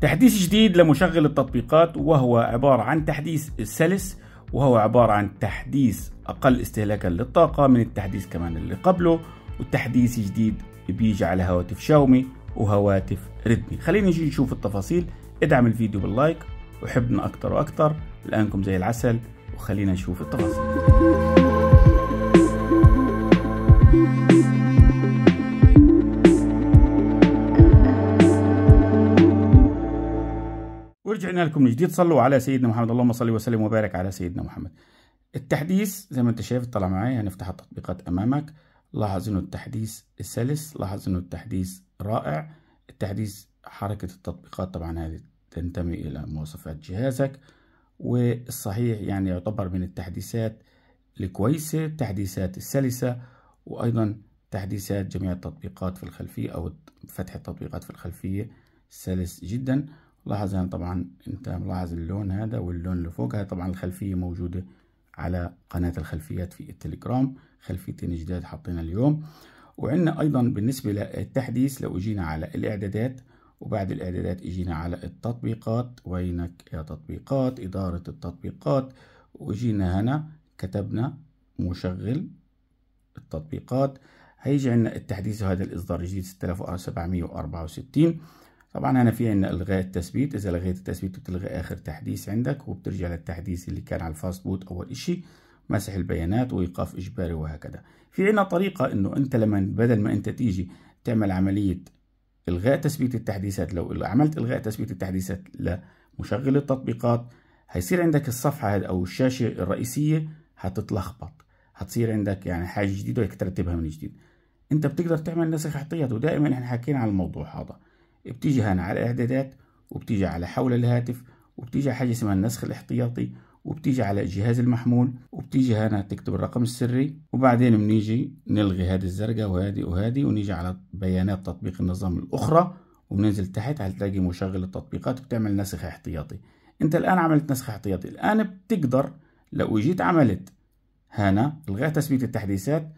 تحديث جديد لمشغل التطبيقات وهو عبارة عن تحديث سلس وهو عبارة عن تحديث أقل استهلاكا للطاقة من التحديث كمان اللي قبله والتحديث جديد بيجي على هواتف شاومي وهواتف ريدمي خلينا نجي نشوف التفاصيل ادعم الفيديو باللايك وحبنا أكثر وأكثر لأنكم زي العسل وخلينا نشوف التفاصيل ورجعنا لكم من جديد صلوا على سيدنا محمد اللهم صل وسلم وبارك على سيدنا محمد التحديث زي ما انت شايف طلع معايا هنفتح التطبيقات امامك لاحظ انه التحديث سلس لاحظ انه التحديث رائع التحديث حركة التطبيقات طبعا هذه تنتمي الى مواصفات جهازك والصحيح يعني يعتبر من التحديثات الكويسة التحديثات السلسة وايضا تحديثات جميع التطبيقات في الخلفية او فتح التطبيقات في الخلفية سلس جدا لاحظ هنا طبعا انت ملاحظ اللون هذا واللون اللي فوق هذا طبعا الخلفية موجودة على قناة الخلفيات في التليجرام خلفيتين جداد حطينا اليوم وعندنا ايضا بالنسبة للتحديث لو اجينا على الاعدادات وبعد الاعدادات اجينا على التطبيقات وينك يا تطبيقات ادارة التطبيقات واجينا هنا كتبنا مشغل التطبيقات هيجي عندنا التحديث هذا الاصدار الجديد 6764 طبعا هنا في عندنا الغاء التثبيت اذا لغيت التثبيت بتلغي اخر تحديث عندك وبترجع للتحديث اللي كان على الفاست بوت اول اشي مسح البيانات وايقاف اجباري وهكذا في عندنا طريقه انه انت لما بدل ما انت تيجي تعمل عمليه الغاء تثبيت التحديثات لو عملت الغاء تثبيت التحديثات لمشغل التطبيقات هيصير عندك الصفحه او الشاشه الرئيسيه هتتلخبط هتصير عندك يعني حاجه جديده بدك ترتبها من جديد انت بتقدر تعمل نسخ احتياطي ودائما احنا حكينا على الموضوع هذا بتيجي هنا على الاعدادات وبتيجي على حول الهاتف وبتيجي حاجه اسمها النسخ الاحتياطي وبتيجي على الجهاز المحمول وبتيجي هنا تكتب الرقم السري وبعدين بنيجي نلغي هذه الزرقاء وهذه وهذه ونيجي على بيانات تطبيق النظام الاخرى وبننزل تحت هتلاقي مشغل التطبيقات بتعمل نسخ احتياطي انت الان عملت نسخ احتياطي الان بتقدر لو جيت عملت هنا الغاء تثبيت التحديثات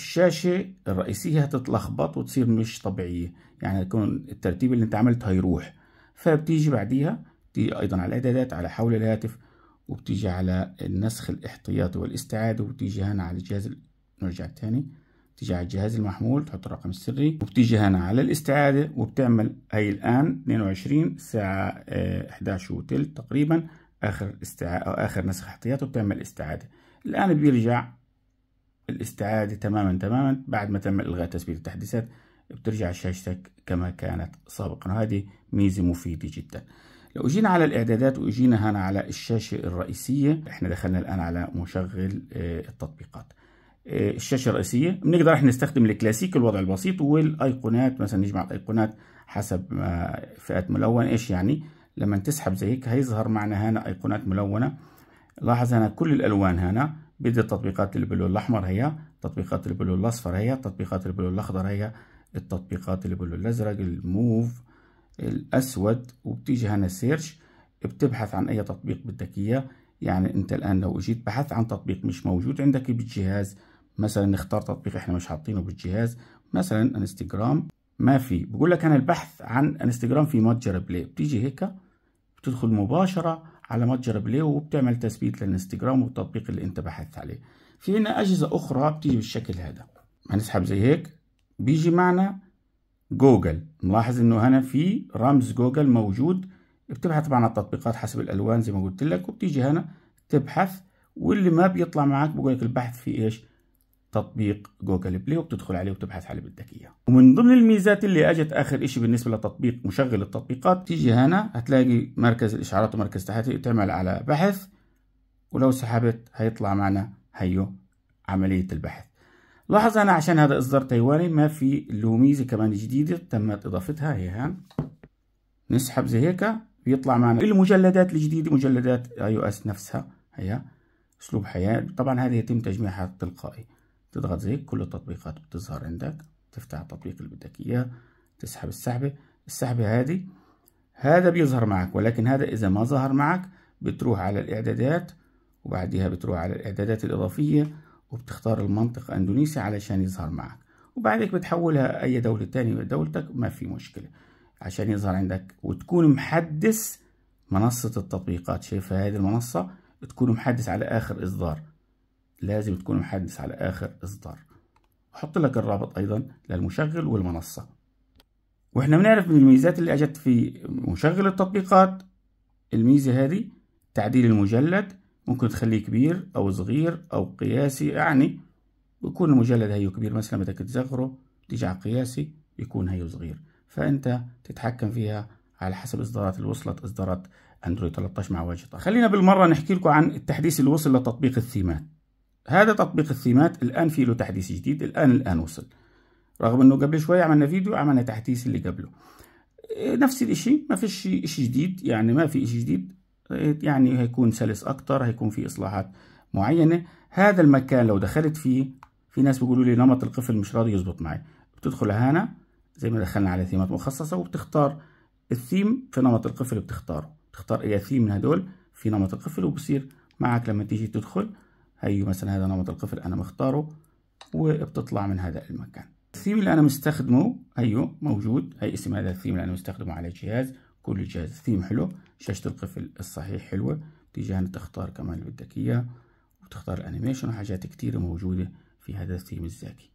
الشاشة الرئيسية هتتلخبط وتصير مش طبيعية يعني يكون الترتيب اللي انت عملته هيروح فبتيجي بعديها بتيجي أيضا على الإعدادات على حول الهاتف وبتيجي على النسخ الاحتياطي والاستعادة وبتيجي هنا على الجهاز نرجع تاني بتيجي على الجهاز المحمول تحط الرقم السري وبتيجي هنا على الاستعادة وبتعمل هي الآن 22 ساعة 11 آه، وثلث تقريبا آخر او آه، آخر نسخ احتياطي وبتعمل استعادة الآن بيرجع الاستعادة تماما تماما بعد ما تم إلغاء تثبيت التحديثات بترجع شاشتك كما كانت سابقا وهذه ميزة مفيدة جدا لو جينا على الاعدادات واجينا هنا على الشاشة الرئيسية احنا دخلنا الان على مشغل آه، التطبيقات آه، الشاشة الرئيسية بنقدر احنا نستخدم الكلاسيك الوضع البسيط والايقونات مثلا نجمع الايقونات حسب آه، فئات ملونة ايش يعني لما تسحب زي هيك هيظهر معنا هنا ايقونات ملونة لاحظ هنا كل الالوان هنا بدي تطبيقات البلون الأحمر هي تطبيقات البلون الأصفر هي تطبيقات البلون الأخضر هي التطبيقات البلور الأزرق الموف الأسود وبتيجي هنا سيرش بتبحث عن أي تطبيق بدك إياه يعني أنت الآن لو اجيت بحثت عن تطبيق مش موجود عندك بالجهاز مثلا نختار تطبيق إحنا مش حاطينه بالجهاز مثلا انستغرام ما في بقول لك أنا البحث عن انستغرام في متجر بلاي بتيجي هيك بتدخل مباشرة على متجر بلاي وبتعمل تثبيت للانستجرام والتطبيق اللي انت بحثت عليه في هنا اجهزه اخرى بتيجي بالشكل هذا هنسحب زي هيك بيجي معنا جوجل نلاحظ انه هنا في رمز جوجل موجود بتبحث عن التطبيقات حسب الالوان زي ما قلت لك وبتيجي هنا تبحث واللي ما بيطلع معك بقول لك البحث في ايش تطبيق جوجل بلاي وبتدخل عليه وتبحث على اللي بدك اياه ومن ضمن الميزات اللي اجت اخر شيء بالنسبه لتطبيق مشغل التطبيقات تيجي هنا هتلاقي مركز الاشعارات ومركز تحت تعمل على بحث ولو سحبت هيطلع معنا هيو عمليه البحث لاحظ انا عشان هذا اصدار تايواني ما في له ميزه كمان جديده تمت اضافتها هي هان نسحب زي هيك بيطلع معنا المجلدات الجديده مجلدات اي او اس نفسها هي اسلوب حياه طبعا هذه يتم تجميعها تلقائي تضغط زي كل التطبيقات بتظهر عندك تفتح التطبيق اللي بدك اياه تسحب السحبة السحبة هذه هذا بيظهر معك ولكن هذا إذا ما ظهر معك بتروح على الإعدادات وبعدها بتروح على الإعدادات الإضافية وبتختار المنطقة أندونيسيا علشان يظهر معك وبعدك بتحولها أي دولة تانية لدولتك ما في مشكلة عشان يظهر عندك وتكون محدث منصة التطبيقات شايفة هذه المنصة تكون محدث على آخر إصدار لازم تكون محدث على آخر إصدار أحط لك الرابط أيضا للمشغل والمنصة وإحنا بنعرف من الميزات اللي أجت في مشغل التطبيقات الميزة هذه تعديل المجلد ممكن تخليه كبير أو صغير أو قياسي يعني بيكون المجلد هيو كبير مثلا بدك تصغره تيجي على قياسي بيكون هيو صغير فأنت تتحكم فيها على حسب إصدارات اللي وصلت إصدارات أندرويد 13 مع واجهة خلينا بالمرة نحكي لكم عن التحديث اللي وصل لتطبيق الثيمات هذا تطبيق الثيمات الآن في له تحديث جديد الآن الآن وصل رغم انه قبل شوي عملنا فيديو عملنا تحديث اللي قبله نفس الاشي ما فيش اشي جديد يعني ما في اشي جديد يعني هيكون سلس اكتر هيكون في اصلاحات معينة هذا المكان لو دخلت فيه في ناس بيقولوا لي نمط القفل مش راضي يزبط معي بتدخل هنا زي ما دخلنا على ثيمات مخصصة وبتختار الثيم في نمط القفل بتختاره تختار اي ثيم من هدول في نمط القفل وبصير معك لما تيجي تدخل هي مثلا هذا نمط القفل انا مختاره وبتطلع من هذا المكان الثيم اللي انا مستخدمه هيو موجود هي اسم هذا الثيم اللي انا مستخدمه على الجهاز كل جهاز ثيم حلو شاشة القفل الصحيح حلوة تيجي هنا تختار كمان اللي بدك اياه وتختار الانيميشن وحاجات كتير موجودة في هذا الثيم الذكي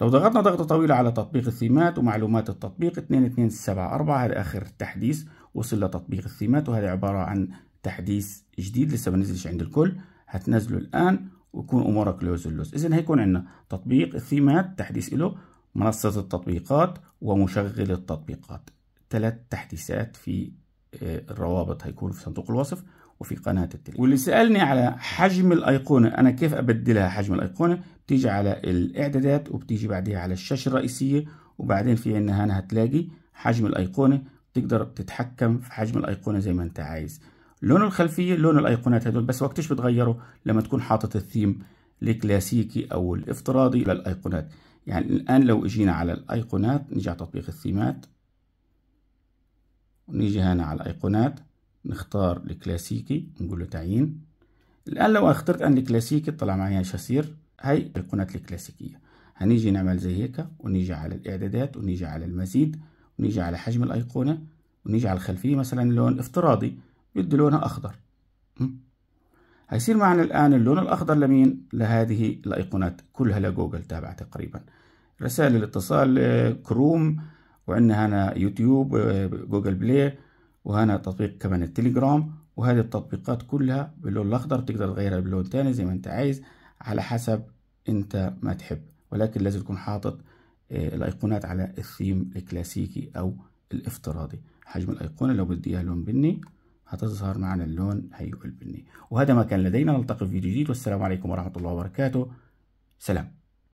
لو ضغطنا ضغطة طويلة على تطبيق الثيمات ومعلومات التطبيق 2274 هذا آخر تحديث وصل لتطبيق الثيمات وهذا عبارة عن تحديث جديد لسه ما نزلش عند الكل هتنزله الآن ويكون أمورك لوز اللوز إذا هيكون عندنا تطبيق الثيمات تحديث له منصة التطبيقات ومشغل التطبيقات ثلاث تحديثات في آه، الروابط هيكون في صندوق الوصف وفي قناة التليجرام واللي سألني على حجم الأيقونة أنا كيف أبدلها حجم الأيقونة بتيجي على الإعدادات وبتيجي بعدها على الشاشة الرئيسية وبعدين في عندنا هنا هتلاقي حجم الأيقونة تقدر تتحكم في حجم الأيقونة زي ما أنت عايز لون الخلفيه لون الايقونات هذول بس وقتش بتغيره لما تكون حاطط الثيم الكلاسيكي او الافتراضي للايقونات يعني الان لو اجينا على الايقونات نيجي على تطبيق الثيمات ونيجي هنا على الايقونات نختار الكلاسيكي نقول له تعيين الان لو اخترت ان الكلاسيكي طلع معي ايش هصير هاي الايقونات الكلاسيكيه هنيجي نعمل زي هيك ونيجي على الاعدادات ونيجي على المزيد ونيجي على حجم الايقونه ونيجي على الخلفيه مثلا لون افتراضي يدي لونها أخضر هيصير معنا الآن اللون الأخضر لمين؟ لهذه الأيقونات كلها لجوجل تابعة تقريبا رسائل الاتصال آه، كروم وعندنا هنا يوتيوب آه، جوجل بلاي وهنا تطبيق كمان التليجرام وهذه التطبيقات كلها باللون الأخضر تقدر تغيرها بلون تاني زي ما أنت عايز على حسب أنت ما تحب ولكن لازم تكون حاطط آه، الأيقونات على الثيم الكلاسيكي أو الافتراضي حجم الأيقونة لو بدي إياها لون بني هتظهر معنا اللون هيقول بني وهذا ما كان لدينا نلتقي في فيديو جديد والسلام عليكم ورحمة الله وبركاته سلام